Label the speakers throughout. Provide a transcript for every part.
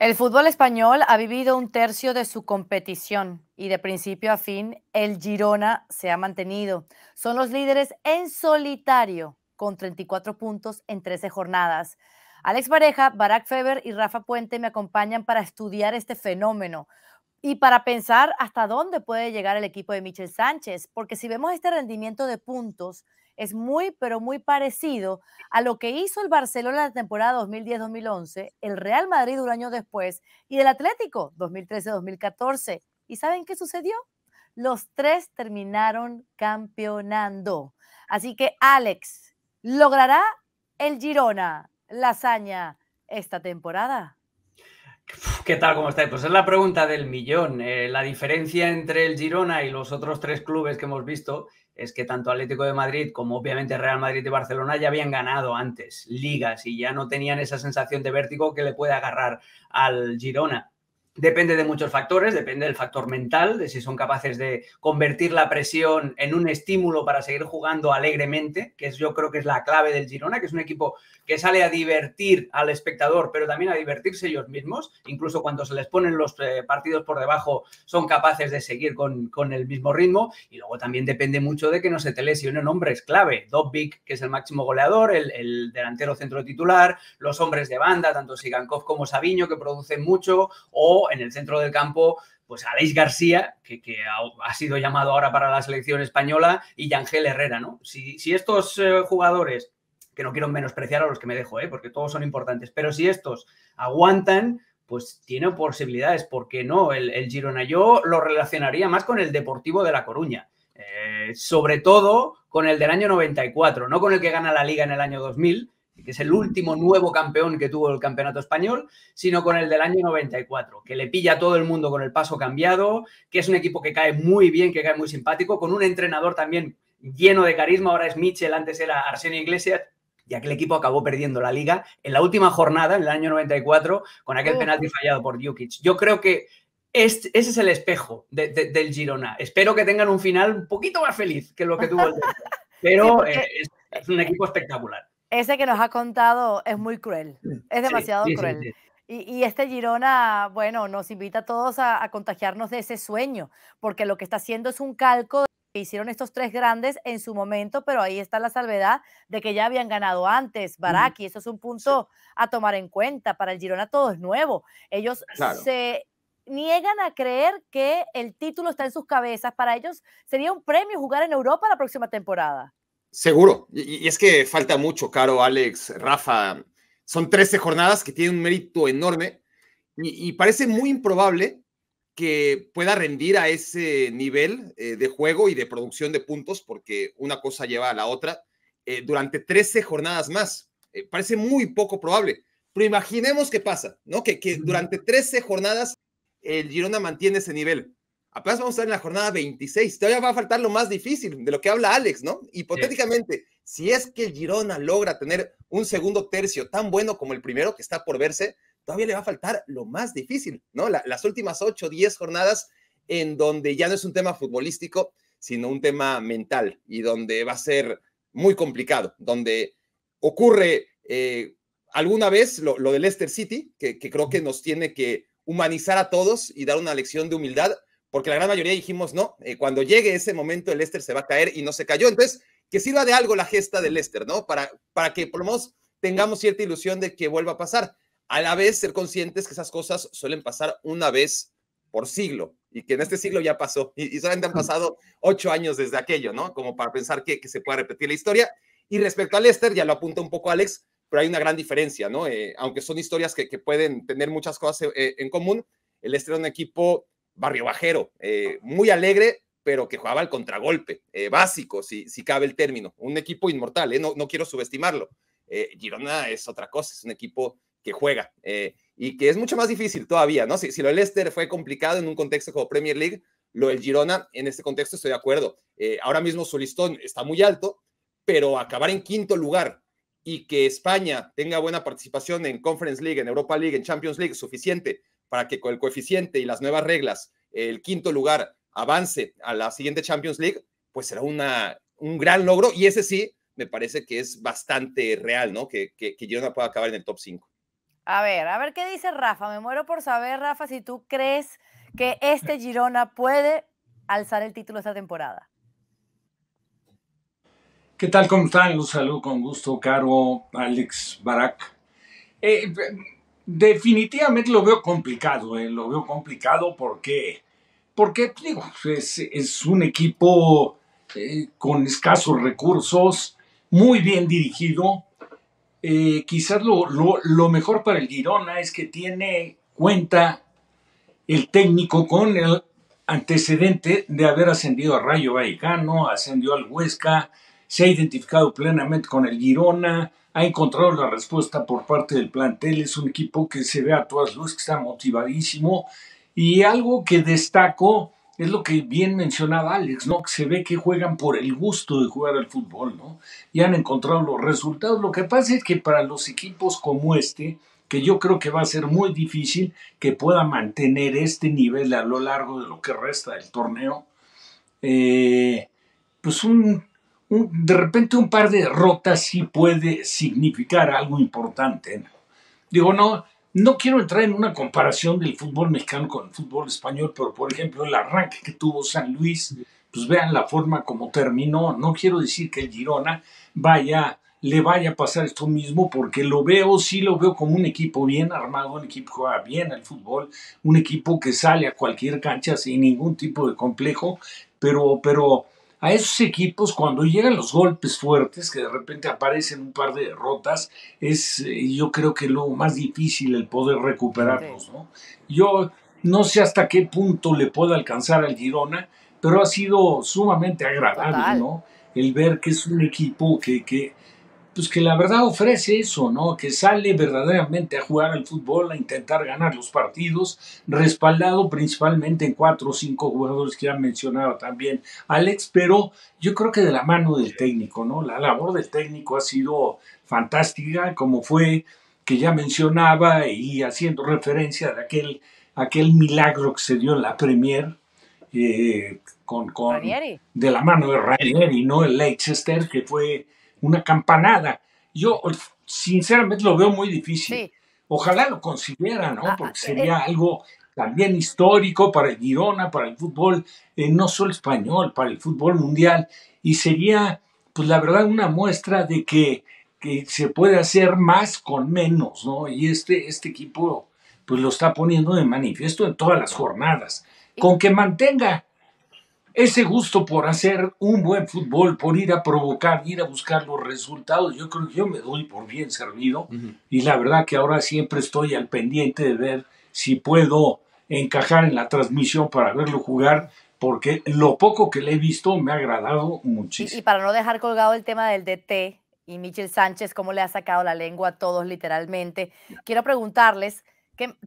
Speaker 1: El fútbol español ha vivido un tercio de su competición y de principio a fin el Girona se ha mantenido. Son los líderes en solitario con 34 puntos en 13 jornadas. Alex Pareja, Barack Feber y Rafa Puente me acompañan para estudiar este fenómeno y para pensar hasta dónde puede llegar el equipo de Michel Sánchez, porque si vemos este rendimiento de puntos es muy, pero muy parecido a lo que hizo el Barcelona la temporada 2010-2011, el Real Madrid un año después y el Atlético 2013-2014. ¿Y saben qué sucedió? Los tres terminaron campeonando. Así que Alex, ¿logrará el Girona la hazaña esta temporada?
Speaker 2: ¿Qué tal? ¿Cómo estáis? Pues es la pregunta del millón. Eh, la diferencia entre el Girona y los otros tres clubes que hemos visto es que tanto Atlético de Madrid como obviamente Real Madrid y Barcelona ya habían ganado antes ligas y ya no tenían esa sensación de vértigo que le puede agarrar al Girona. Depende de muchos factores, depende del factor mental, de si son capaces de convertir la presión en un estímulo para seguir jugando alegremente, que es, yo creo que es la clave del Girona, que es un equipo que sale a divertir al espectador, pero también a divertirse ellos mismos. Incluso cuando se les ponen los eh, partidos por debajo, son capaces de seguir con, el mismo ritmo. Y luego también depende mucho de que no se te lesionen hombres clave. Dobbik, que es el máximo goleador, el, el delantero centro titular, los hombres de banda, tanto Sigankov como Sabiño, que producen mucho, o en el centro del campo, pues Aleix García, que, ha, sido llamado ahora para la selección española, y Yangel Herrera, ¿no? Si, estos eh, jugadores, que no quiero menospreciar a los que me dejo, ¿eh? porque todos son importantes, pero si estos aguantan, pues tiene posibilidades, ¿por qué no? El, el Girona yo lo relacionaría más con el Deportivo de La Coruña. Eh, sobre todo con el del año 94, no con el que gana la liga en el año 2000, que es el último nuevo campeón que tuvo el campeonato español, sino con el del año 94, que le pilla a todo el mundo con el paso cambiado, que es un equipo que cae muy bien, que cae muy simpático, con un entrenador también lleno de carisma, ahora es Mitchell, antes era Arsenio Iglesias, y aquel equipo acabó perdiendo la liga en la última jornada, en el año 94, con aquel penalti fallado por Jukic Yo creo que este, ese es el espejo del Girona. Espero que tengan un final un poquito más feliz que lo que tuvo el Pero eh, es, un equipo espectacular
Speaker 1: ese que nos ha contado es muy cruel, es demasiado cruel. y, este Girona, bueno, nos invita a todos a, contagiarnos de ese sueño, porque lo que está haciendo es un calco que hicieron estos tres grandes en su momento, pero ahí está la salvedad de que ya habían ganado antes, Baraki, eso es un punto a tomar en cuenta, para el Girona todo es nuevo, ellos se niegan a creer que el título está en sus cabezas, para ellos sería un premio jugar en Europa la próxima temporada.
Speaker 3: Seguro. Y, es que falta mucho, Caro, Alex, Rafa. Son 13 jornadas que tienen un mérito enorme y, parece muy improbable que pueda rendir a ese nivel eh, de juego y de producción de puntos, porque una cosa lleva a la otra, eh, durante 13 jornadas más. Eh, parece muy poco probable. Pero imaginemos qué pasa, ¿no? Que, que durante 13 jornadas el Girona mantiene ese nivel. Apenas vamos a estar en la jornada 26. Todavía va a faltar lo más difícil de lo que habla Alex, ¿no? Hipotéticamente, si es que Girona logra tener un segundo tercio tan bueno como el primero que está por verse, todavía le va a faltar lo más difícil, ¿no? las últimas 8 o 10 jornadas en donde ya no es un tema futbolístico, sino un tema mental y donde va a ser muy complicado, donde ocurre eh, alguna vez lo, lo de Leicester City, que creo que nos tiene que humanizar a todos y dar una lección de humildad porque la gran mayoría dijimos no, eh, cuando llegue ese momento el Leicester se va a caer y no se cayó. Entonces, que sirva de algo la gesta del Leicester, ¿no? Para, para que por lo menos tengamos cierta ilusión de que vuelva a pasar. A la vez, ser conscientes que esas cosas suelen pasar una vez por siglo y que en este siglo ya pasó y, solamente han pasado ocho años desde aquello, ¿no? Como para pensar que, se pueda repetir la historia. Y respecto al Leicester, ya lo apunta un poco Alex, pero hay una gran diferencia, ¿no? Eh, aunque son historias que, pueden tener muchas cosas eh, en común, el Leicester es un equipo barrio bajero, eh, muy alegre, pero que jugaba al contragolpe, eh, básico, si, si cabe el término. Un equipo inmortal, eh, no, no, quiero subestimarlo. Girona es otra cosa, es un equipo que juega y que es mucho más difícil todavía, ¿no? Si, si lo del Leicester fue complicado en un contexto como Premier League, lo del Girona, en este contexto estoy de acuerdo. ahora mismo su listón está muy alto, pero acabar en quinto lugar y que España tenga buena participación en Conference League, en Europa League, en Champions League, suficiente para que con el coeficiente y las nuevas reglas, el quinto lugar avance a la siguiente Champions League, pues será una, un gran logro y ese sí me parece que es bastante real, ¿no? Que, que, Girona pueda acabar en el top 5.
Speaker 1: A ver, a ver qué dice Rafa. Me muero por saber, Rafa, si tú crees que este Girona puede alzar el título esta temporada.
Speaker 4: ¿Qué tal? ¿Cómo están? Los saludo con gusto, Caro, Alex, Barak. Eh, definitivamente lo veo complicado, eh, lo veo complicado porque, porque es, un equipo eh, con escasos recursos, muy bien dirigido. Eh, quizás lo, mejor para el Girona es que tiene cuenta el técnico con el antecedente de haber ascendido a Rayo Vallecano, ascendió al Huesca, se ha identificado plenamente con el Girona, ha encontrado la respuesta por parte del plantel. Es un equipo que se ve a todas luces, que está motivadísimo. Y algo que destaco es lo que bien mencionaba Alex, ¿no? Que se ve que juegan por el gusto de jugar al fútbol, ¿no? Y han encontrado los resultados. Lo que pasa es que para los equipos como este, que yo creo que va a ser muy difícil que pueda mantener este nivel a lo largo de lo que resta del torneo, eh, pues un de repente un par de derrotas sí puede significar algo importante. Digo, no, no quiero entrar en una comparación del fútbol mexicano con el fútbol español, pero por ejemplo el arranque que tuvo San Luis, pues vean la forma como terminó. No quiero decir que el Girona vaya, le vaya a pasar esto mismo, porque lo veo, sí lo veo como un equipo bien armado, un equipo que juega bien al fútbol, un equipo que sale a cualquier cancha sin ningún tipo de complejo, pero, pero a esos equipos cuando llegan los golpes fuertes, que de repente aparecen un par de derrotas, es eh, yo creo que lo más difícil el poder recuperarlos. ¿no? Yo no sé hasta qué punto le puedo alcanzar al Girona, pero ha sido sumamente agradable, ¿no? El ver que es un equipo que, que pues, que la verdad ofrece eso, ¿no? Que sale verdaderamente a jugar al fútbol, a intentar ganar los partidos, respaldado principalmente en cuatro o cinco jugadores que ya mencionado también Alex, pero yo creo que de la mano del técnico, ¿no? La labor del técnico ha sido fantástica, como fue que ya mencionaba y haciendo referencia de aquel, aquel milagro que se dio en la Premier, eh, con, con
Speaker 1: de
Speaker 4: la mano de Ranieri, ¿no? El Leicester, que fue una campanada. Yo sinceramente lo veo muy difícil. Ojalá lo consiguiera, ¿no? Ah, Porque ah, sería eh, algo también histórico para el Girona, para el fútbol, eh, no solo español, para el fútbol mundial. Y sería, pues la verdad, una muestra de que, que se puede hacer más con menos, ¿no? Y este, este equipo, pues lo está poniendo de manifiesto en todas las jornadas. Con que mantenga ese gusto por hacer un buen fútbol, por ir a provocar, ir a buscar los resultados, yo creo que yo me doy por bien servido y la verdad que ahora siempre estoy al pendiente de ver si puedo encajar en la transmisión para verlo jugar porque lo poco que le he visto me ha agradado muchísimo. Y, y,
Speaker 1: para no dejar colgado el tema del DT y Michel Sánchez, cómo le ha sacado la lengua a todos literalmente, quiero preguntarles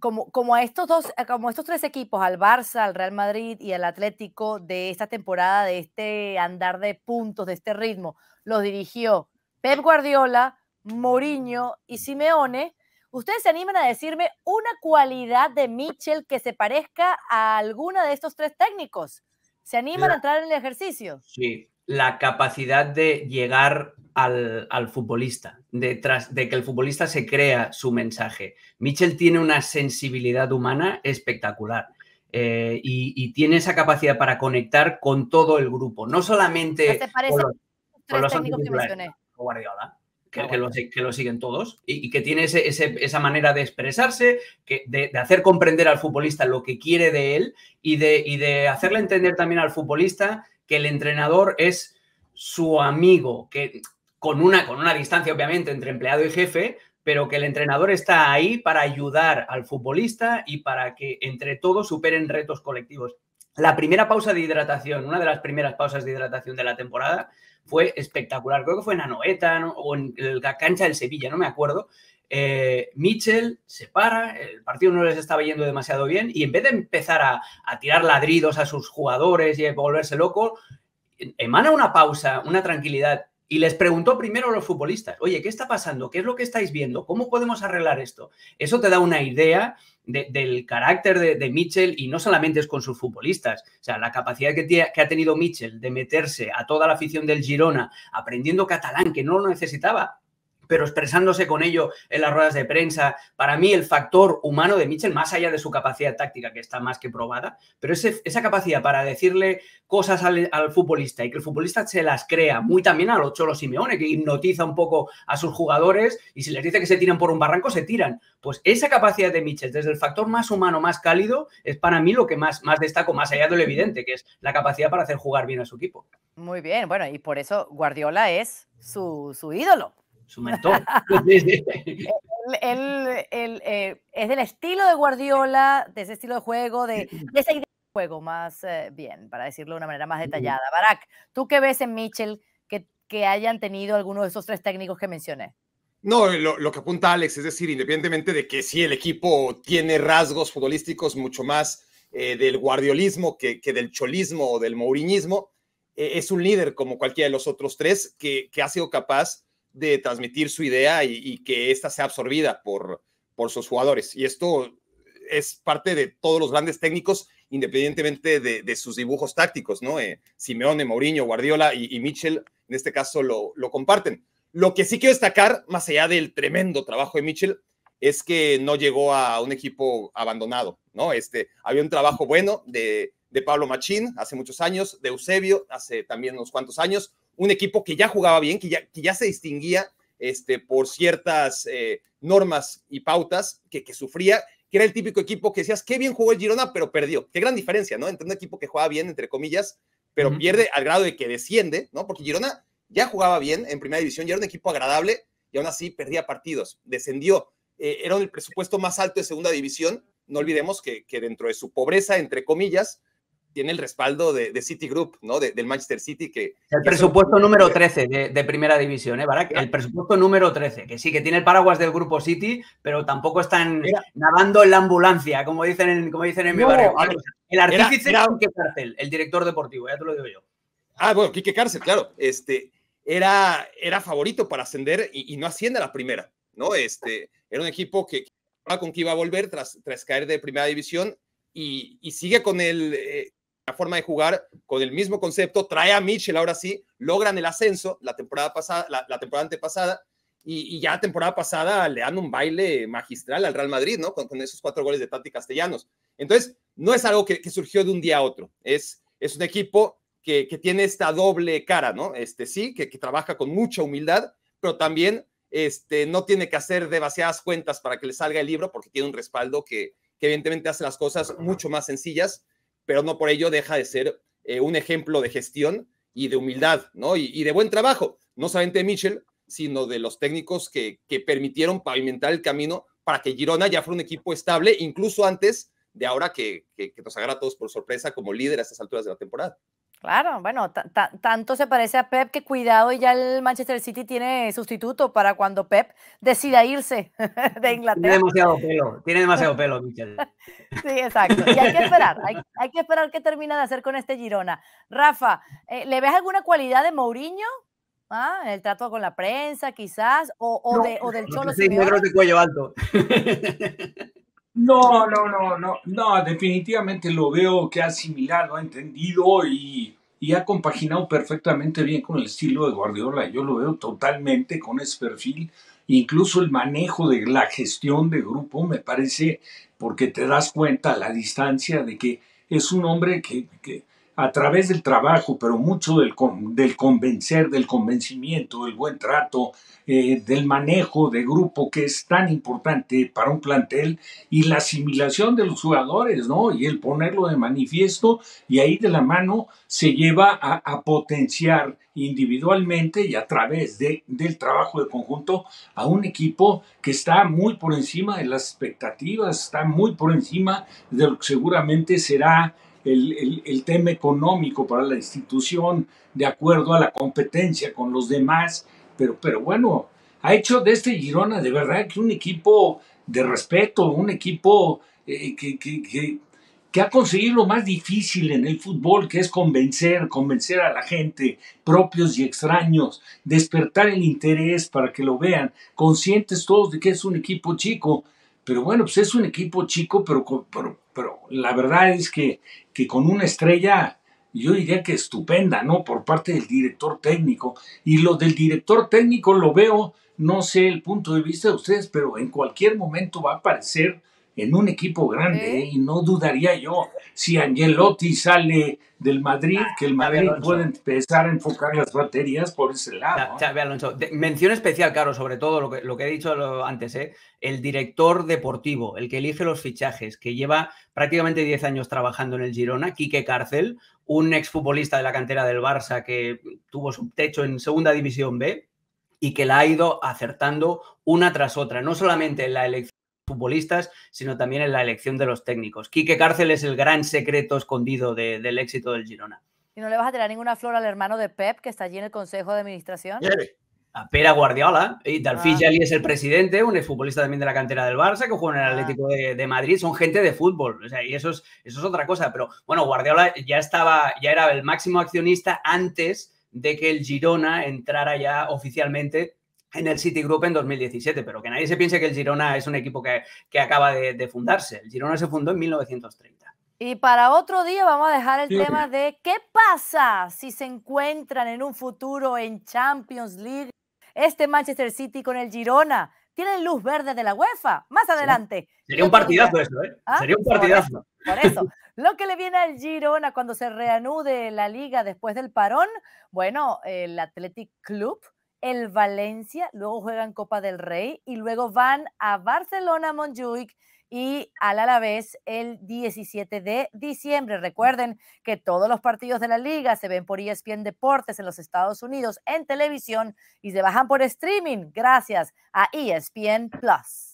Speaker 1: como, a estos dos, como estos tres equipos, al Barça, al Real Madrid y al Atlético de esta temporada, de este andar de puntos, de este ritmo, los dirigió Pep Guardiola, Mourinho y Simeone. ¿Ustedes se animan a decirme una cualidad de Mitchell que se parezca a alguna de estos tres técnicos? ¿Se animan a entrar en el ejercicio?
Speaker 2: Sí, la capacidad de llegar al, futbolista, detrás de que el futbolista se crea su mensaje. Michel tiene una sensibilidad humana espectacular. Eh, y, tiene esa capacidad para conectar con todo el grupo, no solamente pues con los, que mencioné. Guardiola, ah, que, lo, siguen todos y, que tiene esa manera de expresarse, de, hacer comprender al futbolista lo que quiere de él y de, y de hacerle entender también al futbolista que el entrenador es su amigo, que con una, con una distancia obviamente entre empleado y jefe, pero que el entrenador está ahí para ayudar al futbolista y para que entre todos superen retos colectivos. La primera pausa de hidratación, una de las primeras pausas de hidratación de la temporada, fue espectacular. Creo que fue en Anoeta o en la cancha del Sevilla, no me acuerdo. Eh, Mitchell se para, el partido no les estaba yendo demasiado bien y en vez de empezar a, a tirar ladridos a sus jugadores y a volverse loco, emana una pausa, una tranquilidad y les preguntó primero a los futbolistas, oye, ¿qué está pasando? ¿Qué es lo que estáis viendo? ¿Cómo podemos arreglar esto? Eso te da una idea del carácter de, Mitchell y no solamente es con sus futbolistas, o sea, la capacidad que, que ha tenido Mitchell de meterse a toda la afición del Girona aprendiendo catalán que no lo necesitaba, pero expresándose con ello en las ruedas de prensa. Para mí, el factor humano de Mitchell, más allá de su capacidad táctica, que está más que probada, pero esa capacidad para decirle cosas al, futbolista y que el futbolista se las crea, muy también a los Cholo Simeone, que hipnotiza un poco a sus jugadores y si les dice que se tiran por un barranco, se tiran. Pues esa capacidad de Mitchell, desde el factor más humano, más cálido, es para mí lo que más, más destaco, más allá de lo evidente, que es la capacidad para hacer jugar bien a su equipo.
Speaker 1: Muy bien, bueno, y por eso Guardiola es su ídolo su mentor. él, eh, eh, es del estilo de Guardiola, de ese estilo de juego, de, ese de juego más eh, bien, para decirlo de una manera más detallada. Barack, ¿tú qué ves en Mitchell que, hayan tenido alguno de esos tres técnicos que mencioné?
Speaker 3: No, lo, que apunta Alex, es decir, independientemente de que sí el equipo tiene rasgos futbolísticos mucho más del guardiolismo que, que, del cholismo o del mouriñismo, es un líder como cualquiera de los otros tres que, que ha sido capaz de transmitir su idea y, que ésta sea absorbida por, por sus jugadores. Y esto es parte de todos los grandes técnicos, independientemente de, sus dibujos tácticos, ¿no? Eh, Simeone, Mourinho, Guardiola y, Mitchell, en este caso, lo, lo comparten. Lo que sí quiero destacar, más allá del tremendo trabajo de Mitchell, es que no llegó a un equipo abandonado, ¿no? Este, había un trabajo bueno de, de Pablo Machín hace muchos años, de Eusebio hace también unos cuantos años, un equipo que ya jugaba bien, que ya, ya se distinguía este, por ciertas eh, normas y pautas que, que sufría, que era el típico equipo que decías, qué bien jugó el Girona, pero perdió. Qué gran diferencia, ¿no? Entre un equipo que jugaba bien, entre comillas, pero pierde al grado de que desciende, ¿no? Porque Girona ya jugaba bien en primera división, ya era un equipo agradable y aún así perdía partidos, descendió. Eh, era el presupuesto más alto de segunda división. No olvidemos que, que dentro de su pobreza, entre comillas, tiene el respaldo de, de Citigroup, ¿no? del Manchester City que...
Speaker 2: El presupuesto número 13 de, primera división, ¿eh, El presupuesto número 13, que sí, que tiene el paraguas del grupo City, pero tampoco están nadando en la ambulancia, como
Speaker 3: dicen en, como dicen mi barrio. el artífice era, era... Cárcel, el director deportivo, ya te lo digo yo. Ah, bueno, Quique Cárcel, claro. Este, era, era favorito para ascender y, no asciende a la primera, ¿no? Este, era un equipo que con que iba a volver tras, tras caer de primera división y, sigue con el... Eh, la forma de jugar con el mismo concepto, trae a Mitchell ahora sí, logran el ascenso la temporada pasada, la, temporada antepasada, y, ya temporada pasada le dan un baile magistral al Real Madrid, ¿no? Con, esos cuatro goles de Tati Castellanos. Entonces, no es algo que, surgió de un día a otro, es, es un equipo que, tiene esta doble cara, ¿no? Este sí, que, que trabaja con mucha humildad, pero también este, no tiene que hacer demasiadas cuentas para que le salga el libro porque tiene un respaldo que, que evidentemente hace las cosas mucho más sencillas pero no por ello deja de ser eh, un ejemplo de gestión y de humildad, ¿no? Y, de buen trabajo, no solamente de Mitchell, sino de los técnicos que, permitieron pavimentar el camino para que Girona ya fuera un equipo estable, incluso antes de ahora que, que, que nos agarra a todos por sorpresa como líder a estas alturas de la temporada. Claro,
Speaker 1: bueno, tanto se parece a Pep que cuidado y ya el Manchester City tiene sustituto para cuando Pep decida irse de Inglaterra. Tiene demasiado
Speaker 2: pelo, tiene demasiado pelo, Michel.
Speaker 1: Sí, exacto. Y hay que esperar, hay, que esperar qué termina de hacer con este Girona. Rafa, eh, ¿le ves alguna cualidad de Mourinho? ¿Ah? En el trato con la prensa, quizás, o, del Cholo.
Speaker 2: Sí, negros de cuello alto.
Speaker 4: No, no, no, no, no, definitivamente lo veo que ha asimilado, ha entendido y, y, ha compaginado perfectamente bien con el estilo de Guardiola. Yo lo veo totalmente con ese perfil. Incluso el manejo de la gestión de grupo me parece, porque te das cuenta a la distancia de que es un hombre que a través del trabajo, pero mucho del, del convencer, del convencimiento, del buen trato, eh, del manejo de grupo que es tan importante para un plantel y la asimilación de los jugadores, ¿no? Y el ponerlo de manifiesto y ahí de la mano se lleva a, potenciar individualmente y a través de, del trabajo de conjunto a un equipo que está muy por encima de las expectativas, está muy por encima de lo que seguramente será el, tema económico para la institución de acuerdo a la competencia con los demás, pero, pero bueno, ha hecho de este Girona de verdad que un equipo de respeto, un equipo eh, que, que, que, que, ha conseguido lo más difícil en el fútbol, que es convencer, convencer a la gente, propios y extraños, despertar el interés para que lo vean, conscientes todos de que es un equipo chico. Pero bueno, pues es un equipo chico, pero, pero, pero la verdad es que, que con una estrella yo diría que estupenda, ¿no? Por parte del director técnico. Y lo del director técnico lo veo, no sé el punto de vista de ustedes, pero en cualquier momento va a aparecer en un equipo grande ¿eh? y no dudaría yo si Angelotti sale del Madrid, ah, que el Madrid puede empezar a enfocar las baterías por ese lado. mención especial, claro, sobre
Speaker 2: todo lo que, lo que he dicho antes, ¿eh? el director deportivo, el que elige los fichajes, que lleva prácticamente 10 años trabajando en el Girona, Quique Cárcel, un exfutbolista de la cantera del Barça que tuvo su techo en Segunda División B, y que la ha ido acertando una tras otra, no solamente en la elección futbolistas, sino también en la elección de los técnicos. Quique Cárcel es el gran secreto escondido del éxito del Girona.
Speaker 1: ¿Y no le vas a tirar ninguna flor al hermano de Pep, que está allí en el Consejo de Administración?
Speaker 2: A Pera Guardiola, eh, y Dalfi ah. es el presidente, un futbolista también de la cantera del Barça, que juega en el ah. Atlético de, Madrid, son gente de fútbol, y eso es, eso es otra cosa, pero bueno, Guardiola ya estaba, ya era el máximo accionista antes de que el Girona entrara ya oficialmente en el Group en 2017, pero que nadie se piense que el Girona es un equipo que, acaba de, fundarse. El Girona se fundó en 1930.
Speaker 1: Y para otro día vamos a dejar el tema de qué pasa si se encuentran en un futuro en Champions League este Manchester City con el Girona. ¿Tienen luz verde de la UEFA? Más adelante. Sería un partidazo
Speaker 4: eso, ¿eh? ¿ah? Sería un partidazo. Por
Speaker 1: eso, lo que le viene al Girona cuando se reanude la liga después del parón, bueno, el Athletic Club el Valencia, luego juegan Copa del Rey y luego van a Barcelona Montjuic y al Alavés el 17 de diciembre. Recuerden que todos los partidos de la liga se ven por ESPN Deportes en los Estados Unidos en televisión y se bajan por streaming gracias a ESPN Plus.